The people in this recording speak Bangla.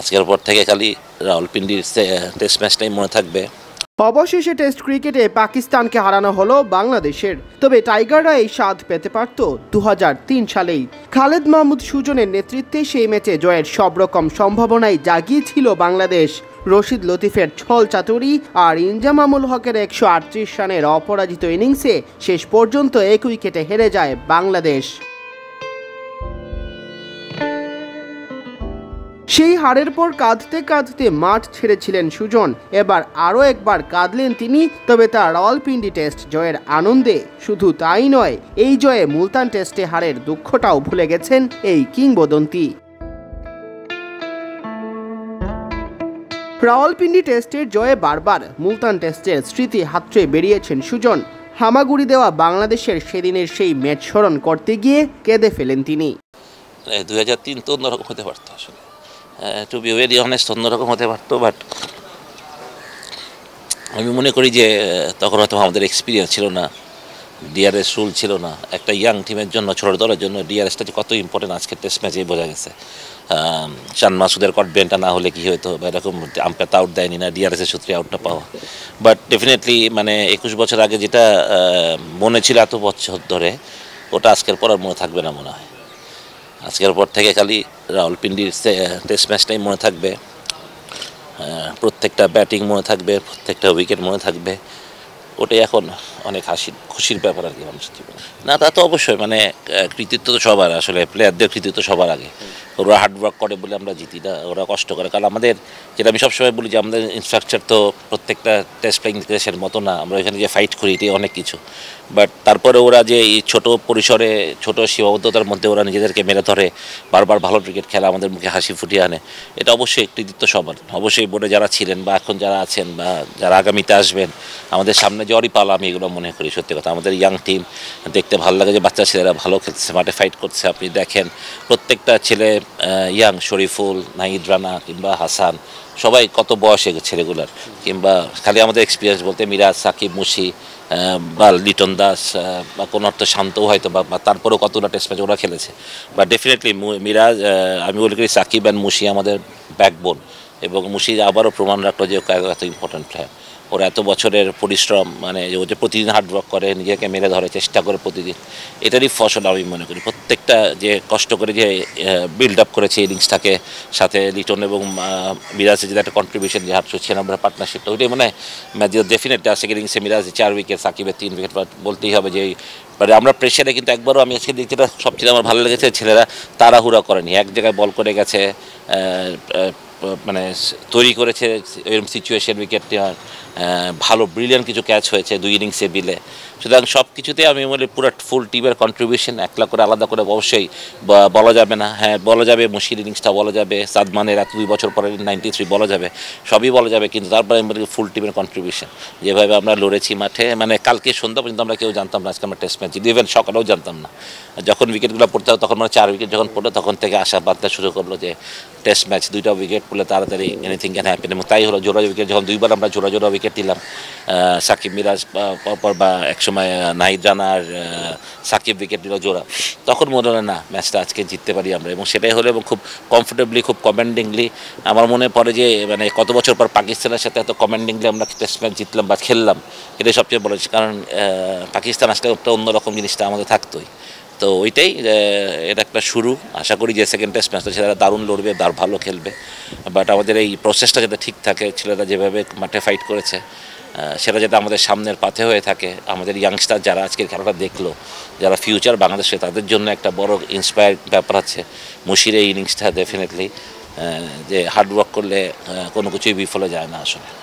আজকের পর থেকে খালি রাওয়ালপিন্ডির টেস্ট ম্যাচটাই মনে থাকবে অবশেষে টেস্ট ক্রিকেটে পাকিস্তানকে হারানো হলো বাংলাদেশের তবে টাইগাররা এই স্বাদ পেতে পারত দু সালেই খালেদ মাহমুদ সুজনের নেতৃত্বে সেই ম্যাচে জয়ের সব রকম সম্ভাবনাই জাগিয়েছিল বাংলাদেশ রশিদ লতিফের ছল চাতুরি আর ইনজামামুল হকের একশো রানের অপরাজিত ইনিংসে শেষ পর্যন্ত এক উইকেটে হেরে যায় বাংলাদেশ সেই হারের পর কাঁদতে কাঁদতে মাঠ ছেড়েছিলেন সুজন এবার আরও একবার কাঁদলেন তিনি তবে তা রাওয়ালপিন্ডি টেস্ট জয়ের আনন্দে শুধু তাই নয় এই জয়ে মুলতান টেস্টে হারের দুঃখটাও ভুলে গেছেন এই কিংবদন্তি রাওয়ালপিন্ডি টেস্টের জয়ে বারবার মুলতান টেস্টের স্মৃতি হাতড়ে বেরিয়েছেন সুজন হামাগুড়ি দেওয়া বাংলাদেশের সেদিনের সেই ম্যাচ স্মরণ করতে গিয়ে কেঁদে ফেলেন তিনি দু হাজার তিন তো অন্যরকম হতে পারত আসলে টু বি ভেরি অনেস্ট অন্যরকম হতে পারতো বাট আমি মনে করি যে তখন হয়তো আমাদের এক্সপিরিয়েন্স ছিল না ডিআরএস রুল ছিল না একটা ইয়াং টিমের জন্য ছোটো দলের জন্য ডিআরএসটা যে কত ইম্পর্টেন্ট আজকের টেস্ট ম্যাচেই বোঝা গেছে চান মাসুদের কটবেনটা না হলে কী হয়তো বা এরকম আম্পায়ার আউট দেয়নি না ডিআরএসের সূত্রে আউটটা পাওয়া বাট ডেফিনেটলি মানে একুশ বছর আগে যেটা মনে ছিল এত বছর ধরে ওটা আজকের পর আর মনে থাকবে না মনে হয় আজকের পর থেকে খালি রাওয়ালপিন্ডির টেস্ট ম্যাচটাই মনে থাকবে প্রত্যেকটা ব্যাটিং মনে থাকবে প্রত্যেকটা উইকেট মনে থাকবে ওটাই এখন অনেক হাসির খুশির ব্যাপার আর কি মানুষের জীবনে না তা তো অবশ্যই মানে কৃতিত্ব তো সবার আসলে প্লেয়ারদের কৃতিত্ব সবার আগে ওরা হার্ডওয়ার্ক করে বলে আমরা জিতি না ওরা কষ্ট করে কারণ আমাদের যেটা আমি সবসময় বলি যে আমাদের ইনস্ট্রাকচার তো প্রত্যেকটা টেস্ট প্লেইং দেশের মতো না আমরা এখানে যে ফাইট করি এটি অনেক কিছু বাট তারপরে ওরা যে এই ছোটো পরিসরে ছোটো সীমাবদ্ধতার মধ্যে ওরা নিজেদেরকে মেরে ধরে বারবার ভালো ক্রিকেট খেলা আমাদের মুখে হাসি ফুটিয়ে আনে এটা অবশ্যই কৃতিত্ব সবার অবশ্যই বোর্ডে যারা ছিলেন বা এখন যারা আছেন বা যারা আগামীতে আসবেন আমাদের সামনে মেজরই পালা আমি এগুলো মনে করি সত্যি কথা আমাদের ইয়াং টিম দেখতে ভালো লাগে যে বাচ্চা ছেলেরা ভালো খেলছে মাঠে ফাইট করছে আপনি দেখেন প্রত্যেকটা ছেলে ইয়াং শরীফুল নাহিদ রানা কিংবা হাসান সবাই কত বয়সে ছেলেগুলোর কিংবা খালি আমাদের এক্সপিরিয়েন্স বলতে মিরাজ সাকিব মুশি বা লিটন দাস বা কোনো অর্থ শান্তও হয়তো বা তারপরেও কতটা টেস্ট ম্যাচ ওরা খেলেছে বা ডেফিনেটলি মিরাজ আমি বলি করি সাকিব অ্যান্ড মুশি আমাদের ব্যাকবোন এবং মুশি আবারও প্রমাণ রাখলো যে এত ইম্পর্ট্যান্ট প্লেয়ার ওর এত বছরের পরিশ্রম মানে ও যে প্রতিদিন হার্ডওয়ার্ক করে নিজেকে মেরে ধরে চেষ্টা করে প্রতিদিন এটারই ফসল আমি মনে করি প্রত্যেকটা যে কষ্ট করে যে বিল্ড আপ করেছে ইনিংসটাকে সাথে লিটন এবং মিরাজের যে একটা কন্ট্রিবিউশন যে আমরা পার্টনারশিপ পার্টনারশিপটা ওইটাই মানে ম্যাচ ডেফিনেটলি আজকে ইনিংসে মিরাজ চার উইকেট সাকিবের তিন উইকেট বলতেই হবে যে মানে আমরা প্রেশারে কিন্তু একবারও আমি আজকে দেখতে সবচেয়ে আমার ভালো লেগেছে ছেলেরা তাড়াহুড়া করেনি এক জায়গায় বল করে গেছে মানে তৈরি করেছে এরকম সিচুয়েশন উইকেট নেওয়ার ভালো ব্রিলিয়ান কিছু ক্যাচ হয়েছে দুই ইনিংসে বিলে সুতরাং সব কিছুতে আমি বলি পুরো ফুল টিমের কন্ট্রিবিউশন একলা করে আলাদা করে অবশ্যই বলা যাবে না হ্যাঁ বলা যাবে মুশির ইনিংসটা বলা যাবে সাদমানের এত দুই বছর পরে নাইনটি থ্রি বলা যাবে সবই বলা যাবে কিন্তু তারপরে আমি বলি ফুল টিমের কন্ট্রিবিউশন যেভাবে আমরা লড়েছি মাঠে মানে কালকে সন্ধ্যা পর্যন্ত আমরা কেউ জানতাম না আজকে আমরা টেস্ট ম্যাচ ইভেন সকালেও জানতাম না যখন উইকেটগুলো পড়তে তখন মানে চার উইকেট যখন পড়লো তখন থেকে আশা বার্তা শুরু করলো যে টেস্ট ম্যাচ দুইটা উইকেট করলে তাড়াতাড়ি এনিথিং ক্যান হ্যাপেন এবং তাই হলো জোড়া উইকেট যখন দুইবার আমরা জোড়া জোড়া উইকেট নিলাম সাকিব মিরাজ পরপর বা একসময় নাহিদ রানার সাকিব উইকেট নিল জোড়া তখন মনে হলো না ম্যাচটা আজকে জিততে পারি আমরা এবং সেটাই হলো এবং খুব কমফোর্টেবলি খুব কমেন্ডিংলি আমার মনে পড়ে যে মানে কত বছর পর পাকিস্তানের সাথে এত কমেন্ডিংলি আমরা টেস্ট ম্যাচ জিতলাম বা খেললাম এটাই সবচেয়ে বড় কারণ পাকিস্তান আজকে একটা অন্যরকম জিনিসটা আমাদের থাকতোই তো ওইটাই এটা একটা শুরু আশা করি যে সেকেন্ড টেস্ট ম্যাচটা ছেলেরা দারুণ লড়বে দার ভালো খেলবে বাট আমাদের এই প্রসেসটা যাতে ঠিক থাকে ছেলেরা যেভাবে মাঠে ফাইট করেছে সেটা যাতে আমাদের সামনের পাথে হয়ে থাকে আমাদের ইয়াংস্টার যারা আজকের খেলাটা দেখলো যারা ফিউচার বাংলাদেশে তাদের জন্য একটা বড় ইন্সপায়ার ব্যাপার আছে মুশির এই ইনিংসটা ডেফিনেটলি যে হার্ডওয়ার্ক করলে কোনো কিছুই বিফলে যায় না আসলে